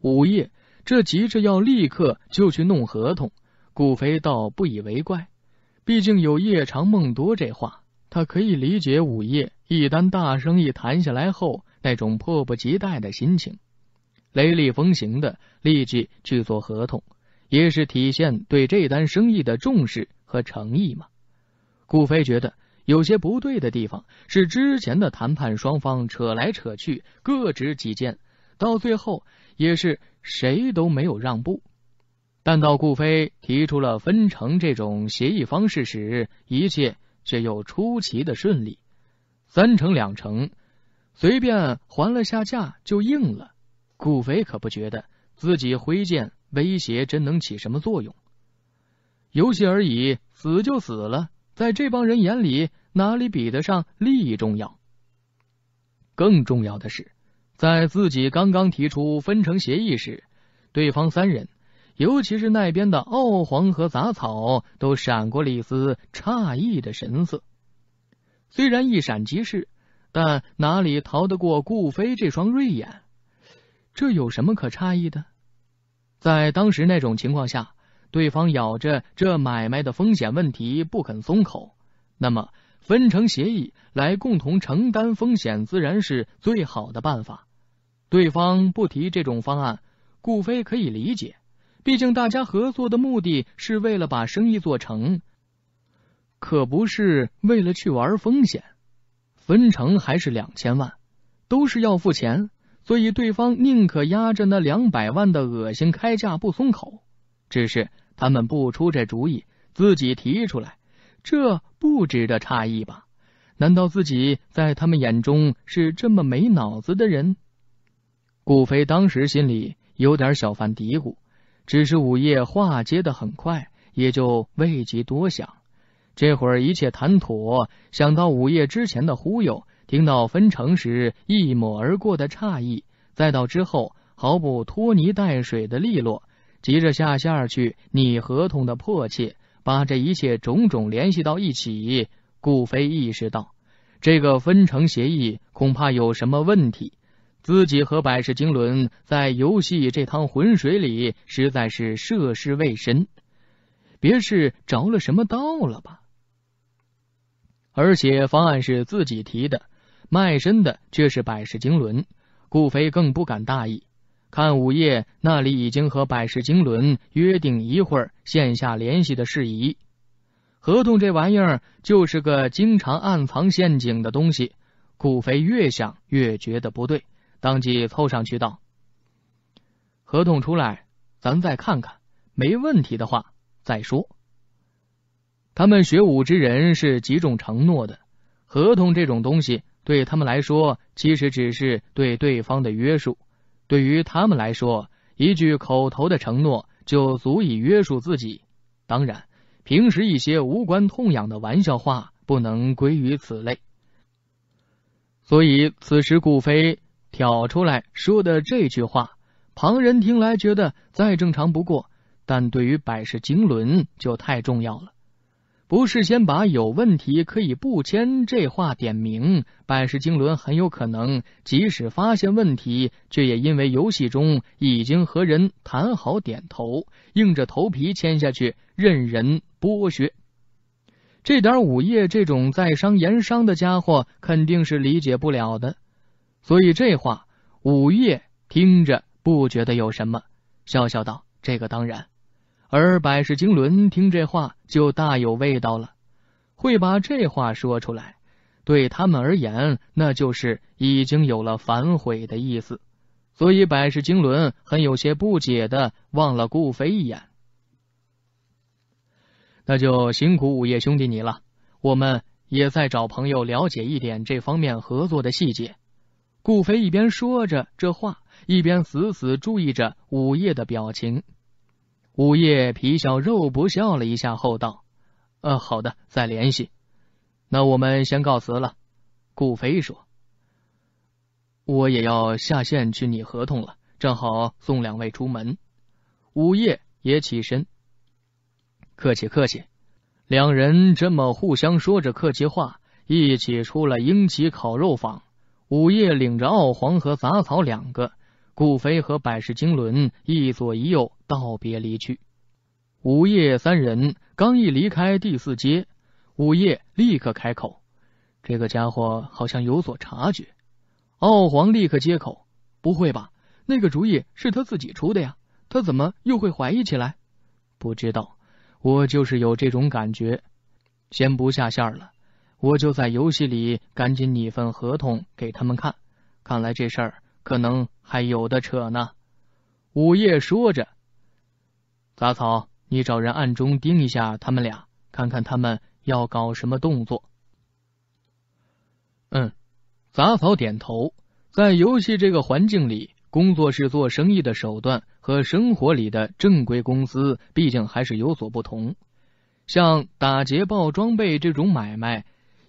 午夜，这急着要立刻就去弄合同，顾飞倒不以为怪。毕竟有“夜长梦多”这话，他可以理解午夜一单大生意谈下来后那种迫不及待的心情。雷厉风行的立即去做合同，也是体现对这单生意的重视和诚意嘛。顾飞觉得有些不对的地方是之前的谈判双方扯来扯去，各执己见。到最后也是谁都没有让步，但到顾飞提出了分成这种协议方式时，一切却又出奇的顺利。三成、两成，随便还了下价就应了。顾飞可不觉得自己挥剑威胁真能起什么作用，游戏而已，死就死了。在这帮人眼里，哪里比得上利益重要？更重要的是。在自己刚刚提出分成协议时，对方三人，尤其是那边的傲皇和杂草，都闪过了一丝诧异的神色。虽然一闪即逝，但哪里逃得过顾飞这双锐眼？这有什么可诧异的？在当时那种情况下，对方咬着这买卖的风险问题不肯松口，那么分成协议来共同承担风险，自然是最好的办法。对方不提这种方案，顾飞可以理解。毕竟大家合作的目的是为了把生意做成，可不是为了去玩风险。分成还是两千万，都是要付钱，所以对方宁可压着那两百万的恶心开价不松口。只是他们不出这主意，自己提出来，这不值得诧异吧？难道自己在他们眼中是这么没脑子的人？顾飞当时心里有点小犯嘀咕，只是午夜话接的很快，也就未及多想。这会儿一切谈妥，想到午夜之前的忽悠，听到分成时一抹而过的诧异，再到之后毫不拖泥带水的利落，急着下线去拟合同的迫切，把这一切种种联系到一起，顾飞意识到这个分成协议恐怕有什么问题。自己和百世经纶在游戏这趟浑水里实在是涉世未深，别是着了什么道了吧？而且方案是自己提的，卖身的却是百世经纶，顾飞更不敢大意。看午夜那里已经和百世经纶约定一会儿线下联系的事宜。合同这玩意儿就是个经常暗藏陷阱的东西，顾飞越想越觉得不对。当即凑上去道：“合同出来，咱再看看。没问题的话，再说。他们学武之人是几种承诺的合同这种东西，对他们来说，其实只是对对方的约束。对于他们来说，一句口头的承诺就足以约束自己。当然，平时一些无关痛痒的玩笑话，不能归于此类。所以，此时顾飞。”挑出来说的这句话，旁人听来觉得再正常不过，但对于百事经纶就太重要了。不事先把有问题可以不签这话点明，百事经纶很有可能即使发现问题，却也因为游戏中已经和人谈好点头，硬着头皮签下去，任人剥削。这点，午夜这种在商言商的家伙肯定是理解不了的。所以这话，午夜听着不觉得有什么，笑笑道：“这个当然。”而百世经纶听这话就大有味道了，会把这话说出来，对他们而言那就是已经有了反悔的意思。所以百世经纶很有些不解的望了顾飞一眼。那就辛苦午夜兄弟你了，我们也在找朋友了解一点这方面合作的细节。顾飞一边说着这话，一边死死注意着午夜的表情。午夜皮笑肉不笑了一下后道：“呃，好的，再联系。那我们先告辞了。”顾飞说：“我也要下线去拟合同了，正好送两位出门。”午夜也起身：“客气客气。”两人这么互相说着客气话，一起出了英奇烤肉坊。午夜领着傲皇和杂草两个，顾飞和百世经纶一左一右道别离去。午夜三人刚一离开第四街，午夜立刻开口：“这个家伙好像有所察觉。”傲皇立刻接口：“不会吧？那个主意是他自己出的呀，他怎么又会怀疑起来？”“不知道，我就是有这种感觉。”先不下线了。我就在游戏里赶紧拟份合同给他们看，看来这事儿可能还有的扯呢。午夜说着：“杂草，你找人暗中盯一下他们俩，看看他们要搞什么动作。”嗯，杂草点头。在游戏这个环境里，工作室做生意的手段和生活里的正规公司毕竟还是有所不同，像打劫爆装备这种买卖。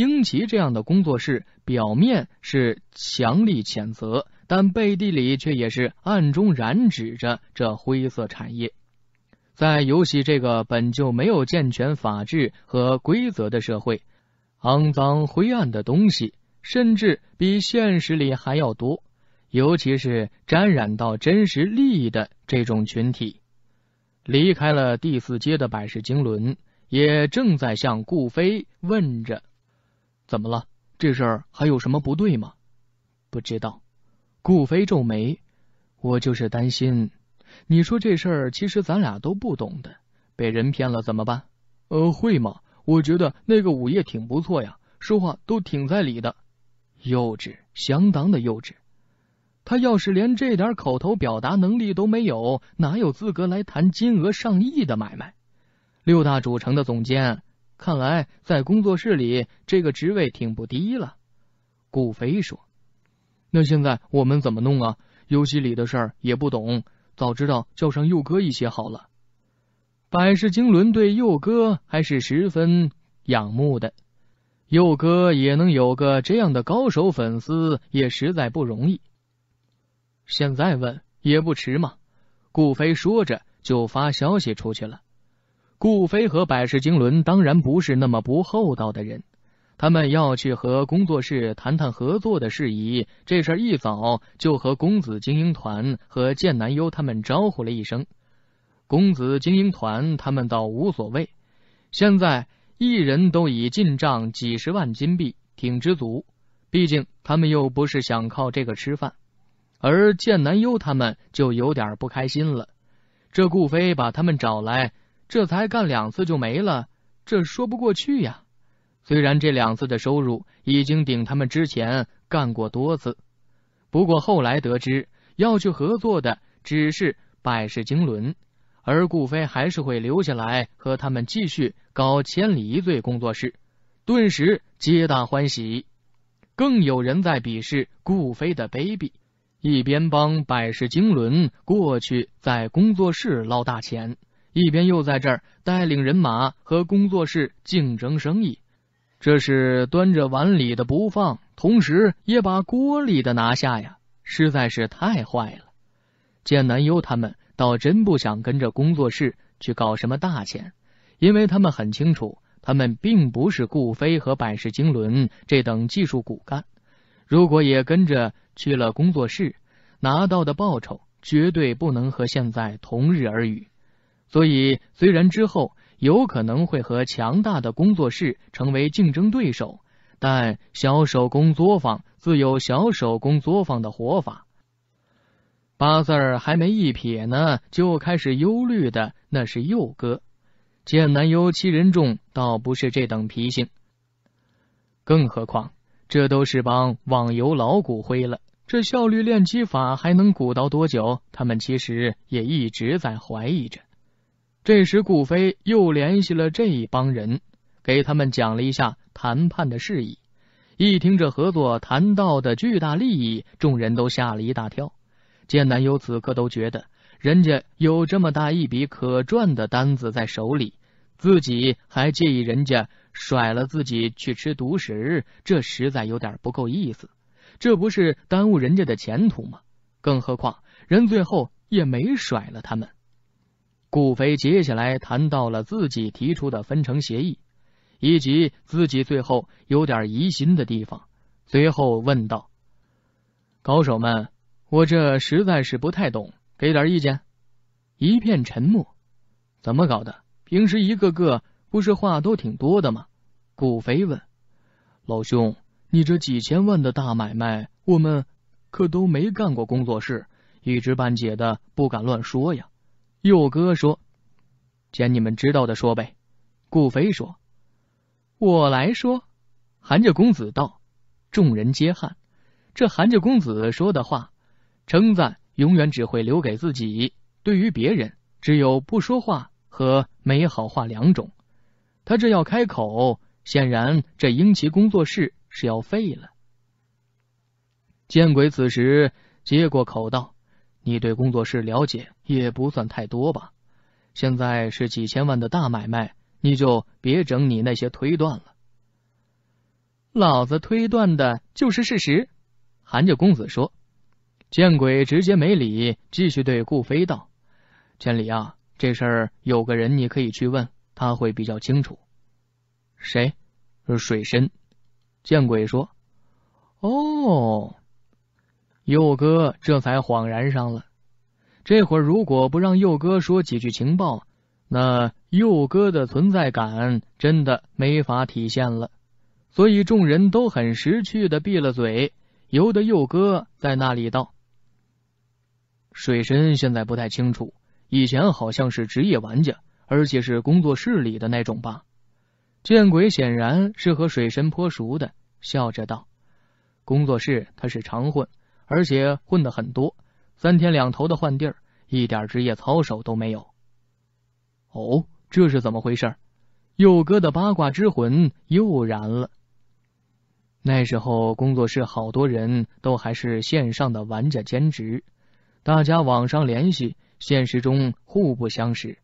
英奇这样的工作室，表面是强力谴责，但背地里却也是暗中染指着这灰色产业。在游戏这个本就没有健全法制和规则的社会，肮脏灰暗的东西，甚至比现实里还要多。尤其是沾染到真实利益的这种群体，离开了第四街的百世经纶，也正在向顾飞问着。怎么了？这事儿还有什么不对吗？不知道。顾飞皱眉，我就是担心。你说这事儿其实咱俩都不懂的，被人骗了怎么办？呃，会吗？我觉得那个午夜挺不错呀，说话都挺在理的。幼稚，相当的幼稚。他要是连这点口头表达能力都没有，哪有资格来谈金额上亿的买卖？六大主城的总监。看来在工作室里这个职位挺不低了，顾飞说：“那现在我们怎么弄啊？游戏里的事儿也不懂，早知道叫上佑哥一些好了。”百世经纶对佑哥还是十分仰慕的，佑哥也能有个这样的高手粉丝也实在不容易。现在问也不迟嘛。顾飞说着就发消息出去了。顾飞和百世经纶当然不是那么不厚道的人，他们要去和工作室谈谈合作的事宜。这事一早就和公子精英团和剑南优他们招呼了一声。公子精英团他们倒无所谓，现在一人都已进账几十万金币，挺知足。毕竟他们又不是想靠这个吃饭，而剑南优他们就有点不开心了。这顾飞把他们找来。这才干两次就没了，这说不过去呀。虽然这两次的收入已经顶他们之前干过多次，不过后来得知要去合作的只是百世经纶，而顾飞还是会留下来和他们继续搞千里一醉工作室，顿时皆大欢喜。更有人在鄙视顾飞的卑鄙，一边帮百世经纶过去在工作室捞大钱。一边又在这儿带领人马和工作室竞争生意，这是端着碗里的不放，同时也把锅里的拿下呀！实在是太坏了。见南优他们倒真不想跟着工作室去搞什么大钱，因为他们很清楚，他们并不是顾飞和百世经纶这等技术骨干，如果也跟着去了工作室，拿到的报酬绝对不能和现在同日而语。所以，虽然之后有可能会和强大的工作室成为竞争对手，但小手工作坊自有小手工作坊的活法。八字儿还没一撇呢，就开始忧虑的那是佑哥。见南优七人众倒不是这等脾性，更何况这都是帮网游老骨灰了。这效率练击法还能鼓捣多久？他们其实也一直在怀疑着。这时，顾飞又联系了这一帮人，给他们讲了一下谈判的事宜。一听这合作谈到的巨大利益，众人都吓了一大跳。见南优此刻都觉得，人家有这么大一笔可赚的单子在手里，自己还介意人家甩了自己去吃独食，这实在有点不够意思。这不是耽误人家的前途吗？更何况，人最后也没甩了他们。顾飞接下来谈到了自己提出的分成协议，以及自己最后有点疑心的地方。随后问道：“高手们，我这实在是不太懂，给点意见。”一片沉默。怎么搞的？平时一个个不是话都挺多的吗？顾飞问：“老兄，你这几千万的大买卖，我们可都没干过，工作室一知半解的，不敢乱说呀。”佑哥说：“捡你们知道的说呗。”顾飞说：“我来说。”韩家公子道：“众人皆憾，这韩家公子说的话，称赞永远只会留给自己，对于别人只有不说话和没好话两种。他这要开口，显然这英奇工作室是要废了。见鬼，此时接过口道。你对工作室了解也不算太多吧？现在是几千万的大买卖，你就别整你那些推断了。老子推断的就是事实。韩家公子说：“见鬼！”直接没理，继续对顾飞道：“千里啊，这事儿有个人你可以去问，他会比较清楚。谁？水深。”见鬼说：“哦。”佑哥这才恍然上了。这会儿如果不让佑哥说几句情报，那佑哥的存在感真的没法体现了。所以众人都很识趣的闭了嘴，由得佑哥在那里道：“水神现在不太清楚，以前好像是职业玩家，而且是工作室里的那种吧。”见鬼显然是和水神颇熟的，笑着道：“工作室他是常混。”而且混的很多，三天两头的换地儿，一点职业操守都没有。哦，这是怎么回事？佑哥的八卦之魂又燃了。那时候工作室好多人都还是线上的玩家兼职，大家网上联系，现实中互不相识。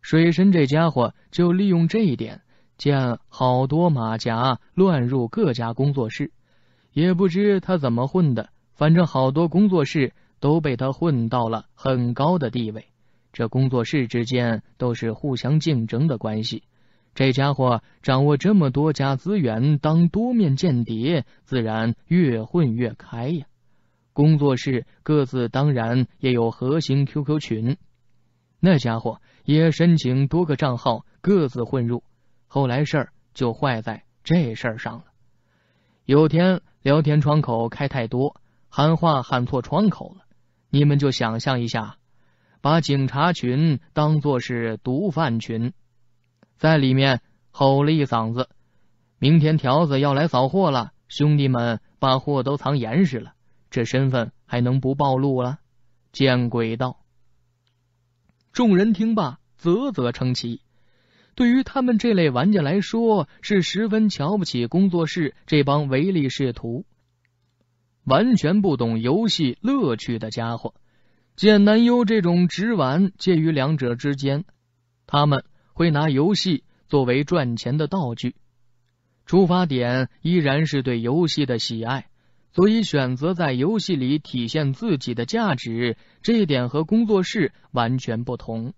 水神这家伙就利用这一点，见好多马甲，乱入各家工作室，也不知他怎么混的。反正好多工作室都被他混到了很高的地位，这工作室之间都是互相竞争的关系。这家伙掌握这么多家资源，当多面间谍，自然越混越开呀。工作室各自当然也有核心 QQ 群，那家伙也申请多个账号，各自混入。后来事儿就坏在这事儿上了。有天聊天窗口开太多。喊话喊错窗口了，你们就想象一下，把警察群当做是毒贩群，在里面吼了一嗓子：“明天条子要来扫货了，兄弟们把货都藏严实了，这身份还能不暴露了？”见鬼道！众人听罢啧啧称奇，对于他们这类玩家来说，是十分瞧不起工作室这帮唯利是图。完全不懂游戏乐趣的家伙，见南优这种直玩介于两者之间，他们会拿游戏作为赚钱的道具，出发点依然是对游戏的喜爱，所以选择在游戏里体现自己的价值，这一点和工作室完全不同。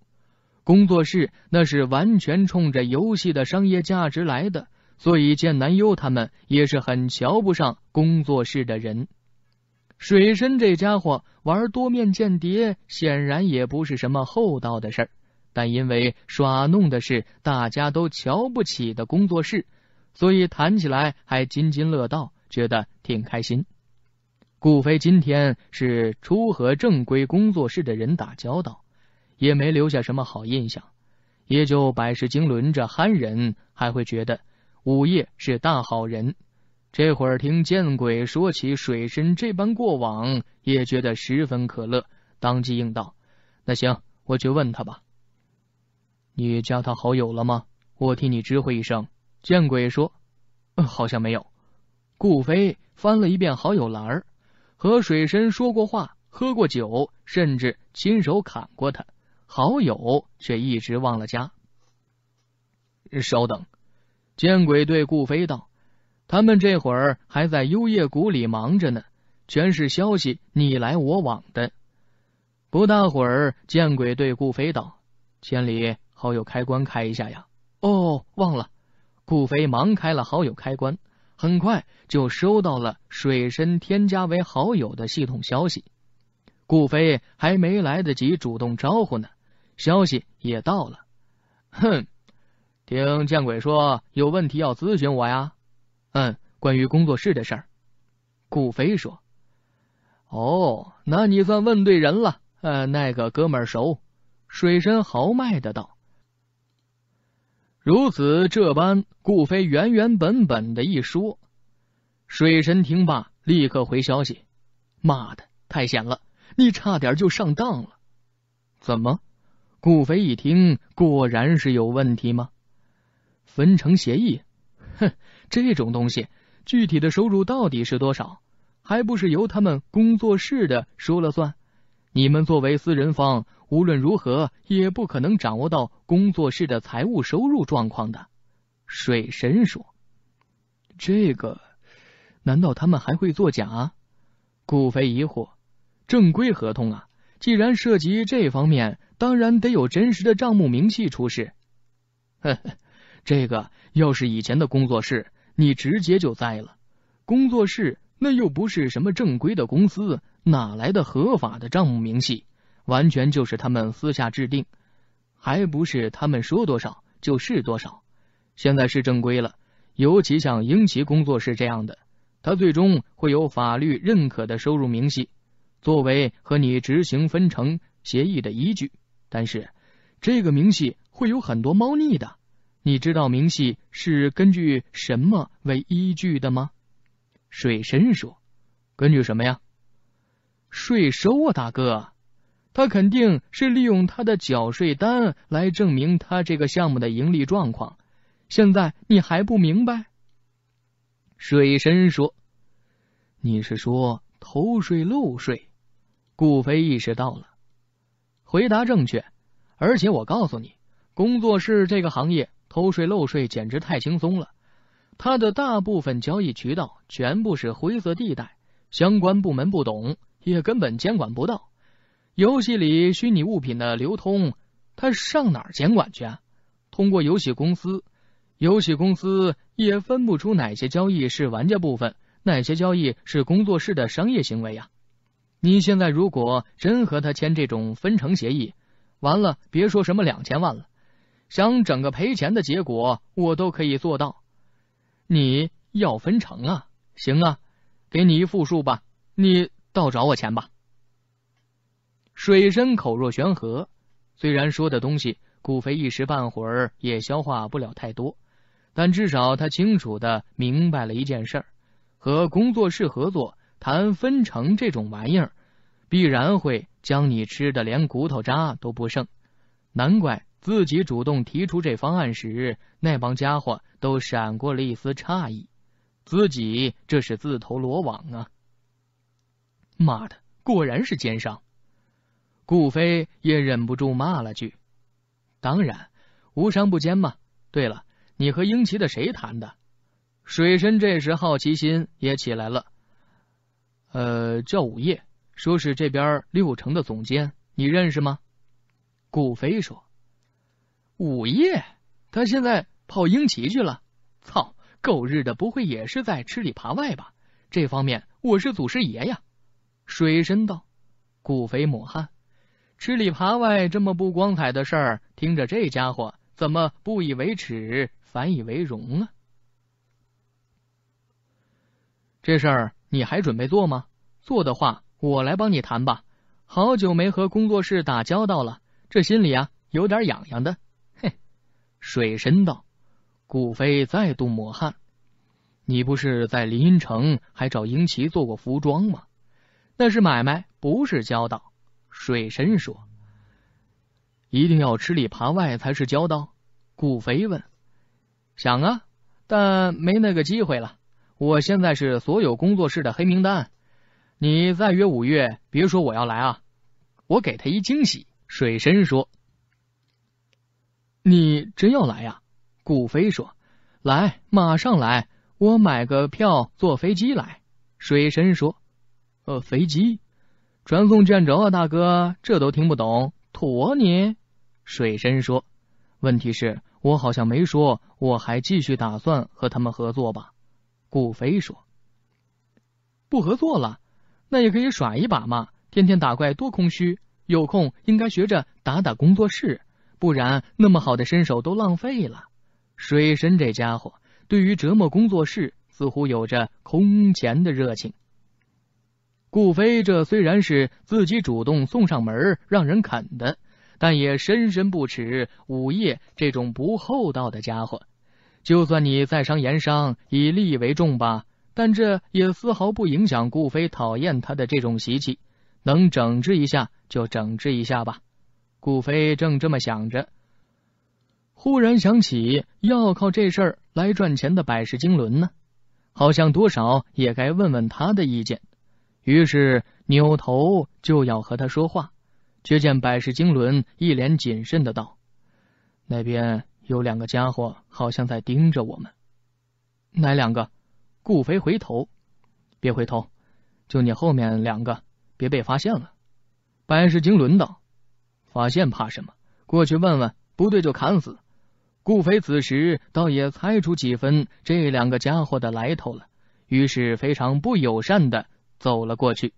工作室那是完全冲着游戏的商业价值来的。所以，见南优他们也是很瞧不上工作室的人。水深这家伙玩多面间谍，显然也不是什么厚道的事儿。但因为耍弄的是大家都瞧不起的工作室，所以谈起来还津津乐道，觉得挺开心。顾飞今天是初和正规工作室的人打交道，也没留下什么好印象，也就百事经纶这憨人还会觉得。午夜是大好人，这会儿听见鬼说起水深这般过往，也觉得十分可乐，当即应道：“那行，我去问他吧。”你加他好友了吗？我替你知会一声。见鬼说，好像没有。顾飞翻了一遍好友栏儿，和水深说过话、喝过酒，甚至亲手砍过他，好友却一直忘了加。稍等。见鬼对顾飞道：“他们这会儿还在幽夜谷里忙着呢，全是消息，你来我往的。”不大会儿，见鬼对顾飞道：“千里好友开关开一下呀！”哦，忘了。顾飞忙开了好友开关，很快就收到了水深添加为好友的系统消息。顾飞还没来得及主动招呼呢，消息也到了。哼。听见鬼说有问题要咨询我呀？嗯，关于工作室的事儿。顾飞说：“哦，那你算问对人了。”呃，那个哥们儿熟。水神豪迈的道：“如此这般。”顾飞原原本本的一说，水神听罢立刻回消息：“妈的，太险了！你差点就上当了。”怎么？顾飞一听，果然是有问题吗？分成协议，哼，这种东西具体的收入到底是多少，还不是由他们工作室的说了算？你们作为私人方，无论如何也不可能掌握到工作室的财务收入状况的。水神说，这个难道他们还会作假？顾飞疑惑，正规合同啊，既然涉及这方面，当然得有真实的账目明细出示。呵呵。这个要是以前的工作室，你直接就栽了。工作室那又不是什么正规的公司，哪来的合法的账目明细？完全就是他们私下制定，还不是他们说多少就是多少。现在是正规了，尤其像英奇工作室这样的，他最终会有法律认可的收入明细，作为和你执行分成协议的依据。但是这个明细会有很多猫腻的。你知道明细是根据什么为依据的吗？水神说：“根据什么呀？税收啊，大哥，他肯定是利用他的缴税单来证明他这个项目的盈利状况。现在你还不明白？”水神说：“你是说偷税漏税？”顾飞意识到了，回答正确。而且我告诉你，工作室这个行业。偷税漏税简直太轻松了，他的大部分交易渠道全部是灰色地带，相关部门不懂，也根本监管不到。游戏里虚拟物品的流通，他上哪儿监管去啊？通过游戏公司，游戏公司也分不出哪些交易是玩家部分，哪些交易是工作室的商业行为呀？你现在如果真和他签这种分成协议，完了别说什么两千万了。想整个赔钱的结果，我都可以做到。你要分成啊？行啊，给你一负数吧，你倒找我钱吧。水深口若悬河，虽然说的东西，顾飞一时半会儿也消化不了太多，但至少他清楚的明白了一件事：和工作室合作谈分成这种玩意儿，必然会将你吃的连骨头渣都不剩。难怪。自己主动提出这方案时，那帮家伙都闪过了一丝诧异。自己这是自投罗网啊！妈的，果然是奸商！顾飞也忍不住骂了句：“当然，无商不奸嘛。”对了，你和英奇的谁谈的？水深这时好奇心也起来了。呃，叫午夜，说是这边六成的总监，你认识吗？顾飞说。午夜，他现在跑英奇去了。操，狗日的，不会也是在吃里扒外吧？这方面我是祖师爷呀！水深道，顾飞抹汗，吃里扒外这么不光彩的事儿，听着这家伙怎么不以为耻，反以为荣啊？这事儿你还准备做吗？做的话，我来帮你谈吧。好久没和工作室打交道了，这心里啊有点痒痒的。水神道，顾飞再度抹汗。你不是在林城还找英奇做过服装吗？那是买卖，不是交道。水神说：“一定要吃里扒外才是交道？”顾飞问。想啊，但没那个机会了。我现在是所有工作室的黑名单。你再约五月，别说我要来啊，我给他一惊喜。水神说。你真要来呀？顾飞说：“来，马上来，我买个票坐飞机来。”水神说：“呃，飞机？传送卷轴啊，大哥，这都听不懂，妥你。”水神说：“问题是，我好像没说，我还继续打算和他们合作吧？”顾飞说：“不合作了？那也可以耍一把嘛，天天打怪多空虚，有空应该学着打打工作室。”不然，那么好的身手都浪费了。水神这家伙对于折磨工作室似乎有着空前的热情。顾飞这虽然是自己主动送上门让人啃的，但也深深不耻午夜这种不厚道的家伙。就算你在商言商以利为重吧，但这也丝毫不影响顾飞讨厌他的这种习气。能整治一下就整治一下吧。顾飞正这么想着，忽然想起要靠这事儿来赚钱的百世经纶呢，好像多少也该问问他的意见。于是扭头就要和他说话，却见百世经纶一脸谨慎的道：“那边有两个家伙，好像在盯着我们。”“哪两个？”顾飞回头，“别回头，就你后面两个，别被发现了。”百世经纶道。发现怕什么？过去问问，不对就砍死。顾飞此时倒也猜出几分这两个家伙的来头了，于是非常不友善的走了过去。